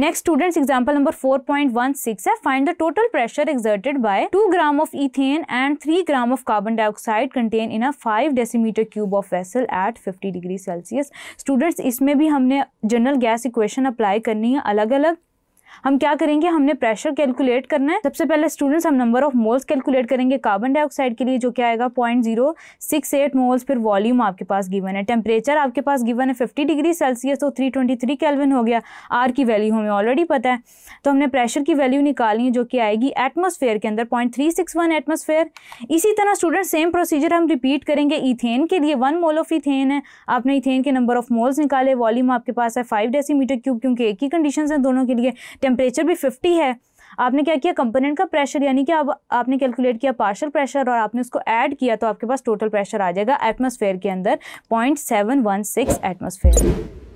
next students example number 4.16 है find the total pressure exerted by 2 gram of ethane and 3 gram of carbon dioxide contain in a 5 decimeter cube of vessel at 50 degree Celsius students इसमें भी हमने general gas equation apply करनी है अलग अलग हम क्या करेंगे हमने प्रेशर कैलकुलेट करना है सबसे पहले स्टूडेंट्स हम नंबर ऑफ मोल्स कैलकुलेट करेंगे कार्बन डाइऑक्साइड के लिए जो क्या आएगा point zero six eight moles फिर वॉल्यूम आपके पास गिवन है टेम्परेचर आपके पास गिवन है फिफ्टी डिग्री सेल्सियस तो थ्री ट्वेंटी थ्री कैलविन हो गया आर की वैल्यू हमें ऑलरेडी पता है तो हमने प्रेशर की वैल्यू निकाली है जो कि आएगी एटमोसफेयर के अंदर point three six one atmosphere इसी तरह स्टूडेंट सेम प्रोसीजर हम रिपीट करेंगे इथेन के लिए वन मोल ऑफ इथेन है आपने इथेन के नंबर ऑफ मोल्स निकाले वॉल्यूम आपके पास है फाइव डेसीमीटर क्यूब क्योंकि एक ही कंडीशन है दोनों के लिए टेम्परेचर भी फिफ्टी है आपने क्या किया कंपोनेंट का प्रेशर यानी कि अब आप, आपने कैलकुलेट किया पार्शल प्रेशर और आपने उसको ऐड किया तो आपके पास टोटल प्रेशर आ जाएगा एटमोसफेयर के अंदर point seven one six atmosphere